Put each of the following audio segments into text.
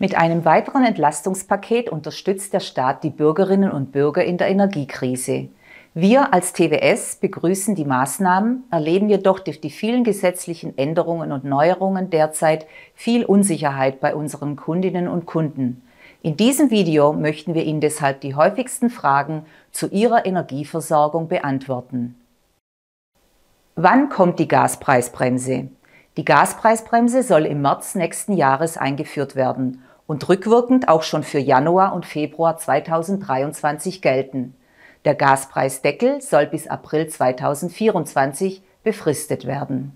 Mit einem weiteren Entlastungspaket unterstützt der Staat die Bürgerinnen und Bürger in der Energiekrise. Wir als TWS begrüßen die Maßnahmen, erleben jedoch durch die vielen gesetzlichen Änderungen und Neuerungen derzeit viel Unsicherheit bei unseren Kundinnen und Kunden. In diesem Video möchten wir Ihnen deshalb die häufigsten Fragen zu Ihrer Energieversorgung beantworten. Wann kommt die Gaspreisbremse? Die Gaspreisbremse soll im März nächsten Jahres eingeführt werden und rückwirkend auch schon für Januar und Februar 2023 gelten. Der Gaspreisdeckel soll bis April 2024 befristet werden.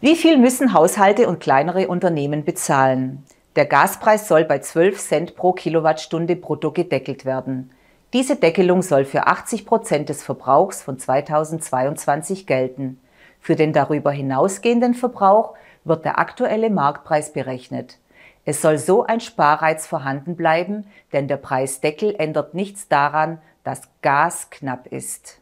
Wie viel müssen Haushalte und kleinere Unternehmen bezahlen? Der Gaspreis soll bei 12 Cent pro Kilowattstunde brutto gedeckelt werden. Diese Deckelung soll für 80 Prozent des Verbrauchs von 2022 gelten. Für den darüber hinausgehenden Verbrauch wird der aktuelle Marktpreis berechnet. Es soll so ein Sparreiz vorhanden bleiben, denn der Preisdeckel ändert nichts daran, dass Gas knapp ist.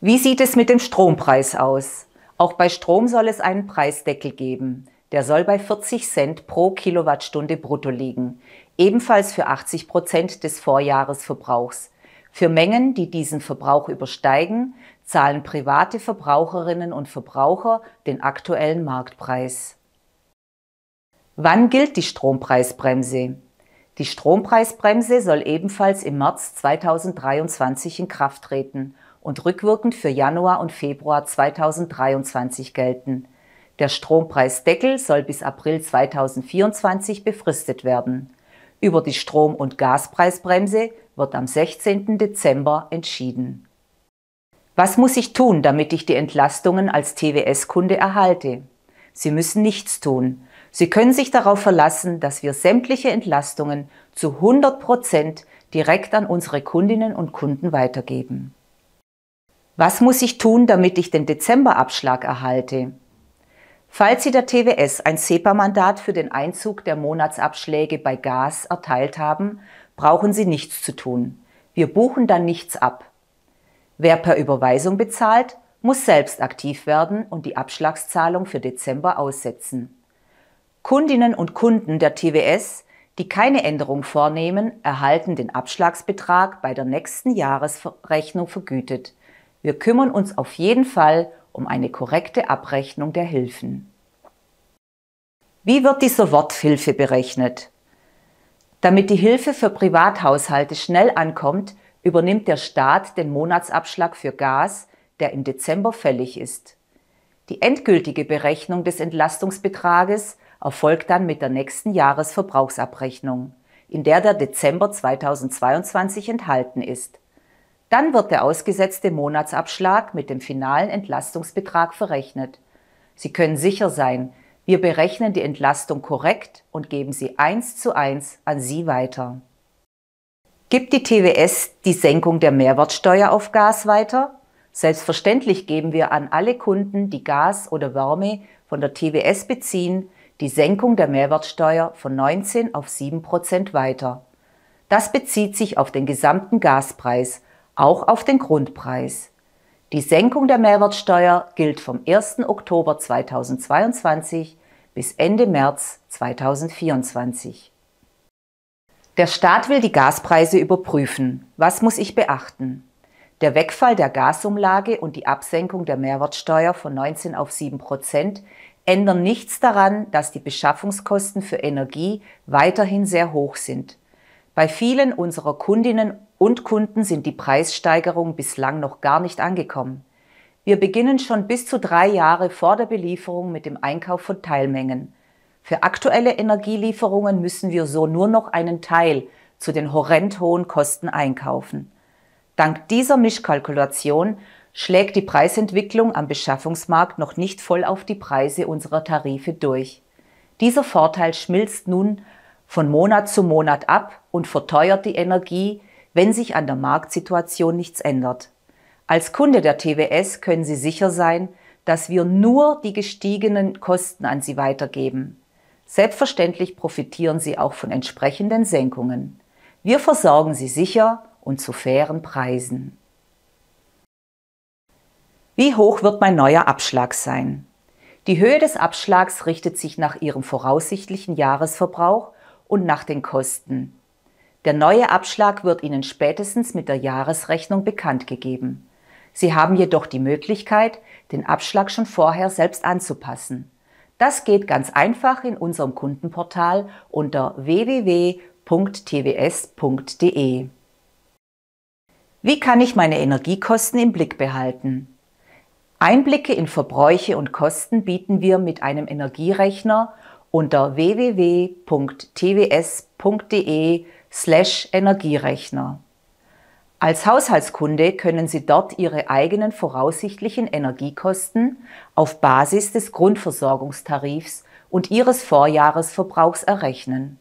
Wie sieht es mit dem Strompreis aus? Auch bei Strom soll es einen Preisdeckel geben. Der soll bei 40 Cent pro Kilowattstunde brutto liegen, ebenfalls für 80 Prozent des Vorjahresverbrauchs. Für Mengen, die diesen Verbrauch übersteigen, zahlen private Verbraucherinnen und Verbraucher den aktuellen Marktpreis. Wann gilt die Strompreisbremse? Die Strompreisbremse soll ebenfalls im März 2023 in Kraft treten und rückwirkend für Januar und Februar 2023 gelten. Der Strompreisdeckel soll bis April 2024 befristet werden. Über die Strom- und Gaspreisbremse wird am 16. Dezember entschieden. Was muss ich tun, damit ich die Entlastungen als TWS-Kunde erhalte? Sie müssen nichts tun. Sie können sich darauf verlassen, dass wir sämtliche Entlastungen zu 100 Prozent direkt an unsere Kundinnen und Kunden weitergeben. Was muss ich tun, damit ich den Dezemberabschlag erhalte? Falls Sie der TWS ein SEPA-Mandat für den Einzug der Monatsabschläge bei Gas erteilt haben, brauchen Sie nichts zu tun. Wir buchen dann nichts ab. Wer per Überweisung bezahlt, muss selbst aktiv werden und die Abschlagszahlung für Dezember aussetzen. Kundinnen und Kunden der TWS, die keine Änderung vornehmen, erhalten den Abschlagsbetrag bei der nächsten Jahresrechnung vergütet. Wir kümmern uns auf jeden Fall um eine korrekte Abrechnung der Hilfen. Wie wird die Soforthilfe berechnet? Damit die Hilfe für Privathaushalte schnell ankommt, übernimmt der Staat den Monatsabschlag für Gas, der im Dezember fällig ist. Die endgültige Berechnung des Entlastungsbetrages erfolgt dann mit der nächsten Jahresverbrauchsabrechnung, in der der Dezember 2022 enthalten ist. Dann wird der ausgesetzte Monatsabschlag mit dem finalen Entlastungsbetrag verrechnet. Sie können sicher sein, wir berechnen die Entlastung korrekt und geben sie eins zu eins an Sie weiter. Gibt die TWS die Senkung der Mehrwertsteuer auf Gas weiter? Selbstverständlich geben wir an alle Kunden, die Gas oder Wärme von der TWS beziehen, die Senkung der Mehrwertsteuer von 19 auf 7 Prozent weiter. Das bezieht sich auf den gesamten Gaspreis, auch auf den Grundpreis. Die Senkung der Mehrwertsteuer gilt vom 1. Oktober 2022 bis Ende März 2024. Der Staat will die Gaspreise überprüfen. Was muss ich beachten? Der Wegfall der Gasumlage und die Absenkung der Mehrwertsteuer von 19 auf 7 Prozent ändern nichts daran, dass die Beschaffungskosten für Energie weiterhin sehr hoch sind. Bei vielen unserer Kundinnen und Kunden sind die Preissteigerungen bislang noch gar nicht angekommen. Wir beginnen schon bis zu drei Jahre vor der Belieferung mit dem Einkauf von Teilmengen. Für aktuelle Energielieferungen müssen wir so nur noch einen Teil zu den horrend hohen Kosten einkaufen. Dank dieser Mischkalkulation schlägt die Preisentwicklung am Beschaffungsmarkt noch nicht voll auf die Preise unserer Tarife durch. Dieser Vorteil schmilzt nun von Monat zu Monat ab und verteuert die Energie, wenn sich an der Marktsituation nichts ändert. Als Kunde der TWS können Sie sicher sein, dass wir nur die gestiegenen Kosten an Sie weitergeben. Selbstverständlich profitieren Sie auch von entsprechenden Senkungen. Wir versorgen Sie sicher und zu fairen Preisen. Wie hoch wird mein neuer Abschlag sein? Die Höhe des Abschlags richtet sich nach Ihrem voraussichtlichen Jahresverbrauch und nach den Kosten. Der neue Abschlag wird Ihnen spätestens mit der Jahresrechnung bekannt gegeben. Sie haben jedoch die Möglichkeit, den Abschlag schon vorher selbst anzupassen. Das geht ganz einfach in unserem Kundenportal unter www.tws.de. Wie kann ich meine Energiekosten im Blick behalten? Einblicke in Verbräuche und Kosten bieten wir mit einem Energierechner unter www.tws.de slash Energierechner. Als Haushaltskunde können Sie dort Ihre eigenen voraussichtlichen Energiekosten auf Basis des Grundversorgungstarifs und Ihres Vorjahresverbrauchs errechnen.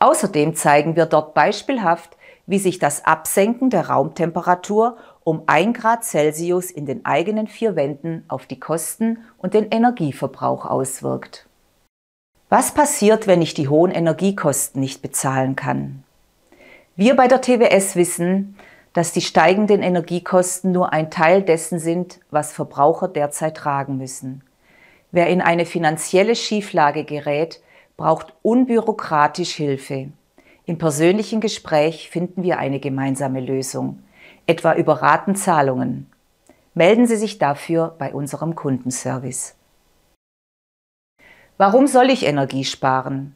Außerdem zeigen wir dort beispielhaft, wie sich das Absenken der Raumtemperatur um 1 Grad Celsius in den eigenen vier Wänden auf die Kosten und den Energieverbrauch auswirkt. Was passiert, wenn ich die hohen Energiekosten nicht bezahlen kann? Wir bei der TWS wissen, dass die steigenden Energiekosten nur ein Teil dessen sind, was Verbraucher derzeit tragen müssen. Wer in eine finanzielle Schieflage gerät, braucht unbürokratisch Hilfe. Im persönlichen Gespräch finden wir eine gemeinsame Lösung etwa über Ratenzahlungen. Melden Sie sich dafür bei unserem Kundenservice. Warum soll ich Energie sparen?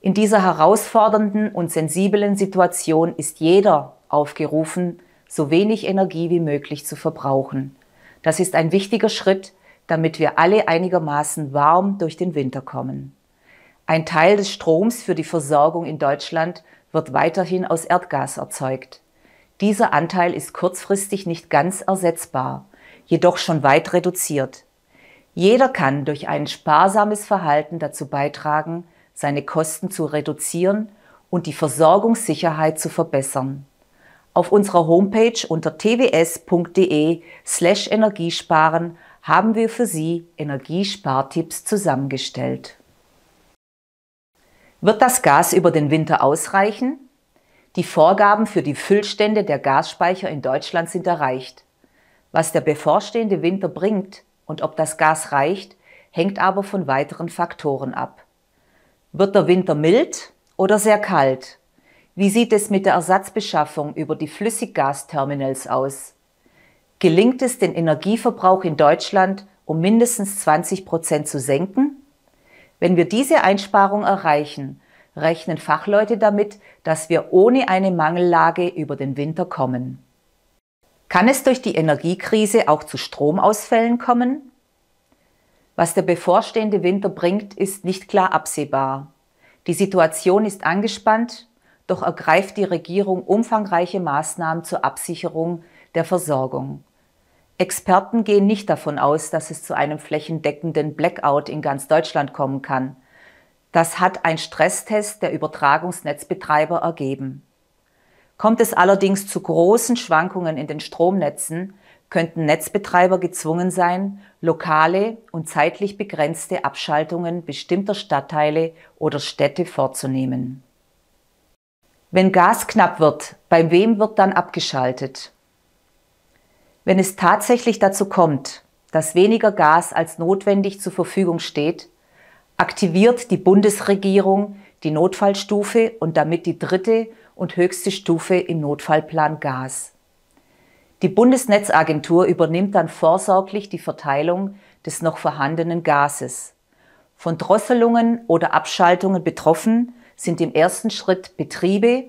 In dieser herausfordernden und sensiblen Situation ist jeder aufgerufen, so wenig Energie wie möglich zu verbrauchen. Das ist ein wichtiger Schritt, damit wir alle einigermaßen warm durch den Winter kommen. Ein Teil des Stroms für die Versorgung in Deutschland wird weiterhin aus Erdgas erzeugt. Dieser Anteil ist kurzfristig nicht ganz ersetzbar, jedoch schon weit reduziert. Jeder kann durch ein sparsames Verhalten dazu beitragen, seine Kosten zu reduzieren und die Versorgungssicherheit zu verbessern. Auf unserer Homepage unter tws.de slash Energiesparen haben wir für Sie Energiespartipps zusammengestellt. Wird das Gas über den Winter ausreichen? Die Vorgaben für die Füllstände der Gasspeicher in Deutschland sind erreicht. Was der bevorstehende Winter bringt und ob das Gas reicht, hängt aber von weiteren Faktoren ab. Wird der Winter mild oder sehr kalt? Wie sieht es mit der Ersatzbeschaffung über die Flüssiggasterminals aus? Gelingt es, den Energieverbrauch in Deutschland um mindestens 20 Prozent zu senken? Wenn wir diese Einsparung erreichen, rechnen Fachleute damit, dass wir ohne eine Mangellage über den Winter kommen. Kann es durch die Energiekrise auch zu Stromausfällen kommen? Was der bevorstehende Winter bringt, ist nicht klar absehbar. Die Situation ist angespannt, doch ergreift die Regierung umfangreiche Maßnahmen zur Absicherung der Versorgung. Experten gehen nicht davon aus, dass es zu einem flächendeckenden Blackout in ganz Deutschland kommen kann – das hat ein Stresstest der Übertragungsnetzbetreiber ergeben. Kommt es allerdings zu großen Schwankungen in den Stromnetzen, könnten Netzbetreiber gezwungen sein, lokale und zeitlich begrenzte Abschaltungen bestimmter Stadtteile oder Städte vorzunehmen. Wenn Gas knapp wird, bei wem wird dann abgeschaltet? Wenn es tatsächlich dazu kommt, dass weniger Gas als notwendig zur Verfügung steht, aktiviert die Bundesregierung die Notfallstufe und damit die dritte und höchste Stufe im Notfallplan Gas. Die Bundesnetzagentur übernimmt dann vorsorglich die Verteilung des noch vorhandenen Gases. Von Drosselungen oder Abschaltungen betroffen sind im ersten Schritt Betriebe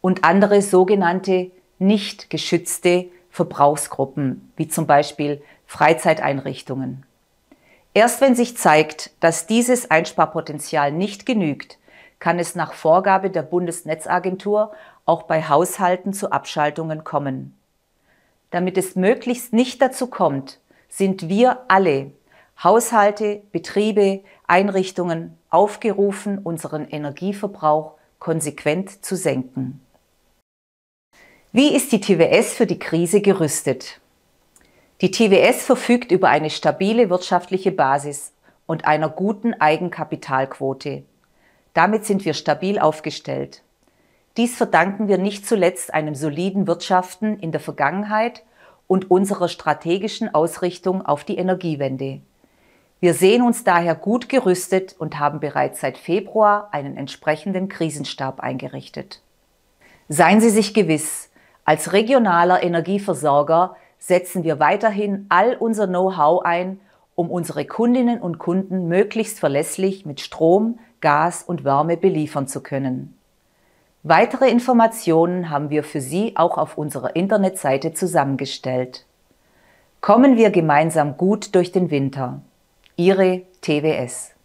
und andere sogenannte nicht geschützte Verbrauchsgruppen, wie zum Beispiel Freizeiteinrichtungen. Erst wenn sich zeigt, dass dieses Einsparpotenzial nicht genügt, kann es nach Vorgabe der Bundesnetzagentur auch bei Haushalten zu Abschaltungen kommen. Damit es möglichst nicht dazu kommt, sind wir alle, Haushalte, Betriebe, Einrichtungen, aufgerufen, unseren Energieverbrauch konsequent zu senken. Wie ist die TWS für die Krise gerüstet? Die TWS verfügt über eine stabile wirtschaftliche Basis und einer guten Eigenkapitalquote. Damit sind wir stabil aufgestellt. Dies verdanken wir nicht zuletzt einem soliden Wirtschaften in der Vergangenheit und unserer strategischen Ausrichtung auf die Energiewende. Wir sehen uns daher gut gerüstet und haben bereits seit Februar einen entsprechenden Krisenstab eingerichtet. Seien Sie sich gewiss, als regionaler Energieversorger setzen wir weiterhin all unser Know-how ein, um unsere Kundinnen und Kunden möglichst verlässlich mit Strom, Gas und Wärme beliefern zu können. Weitere Informationen haben wir für Sie auch auf unserer Internetseite zusammengestellt. Kommen wir gemeinsam gut durch den Winter. Ihre TWS.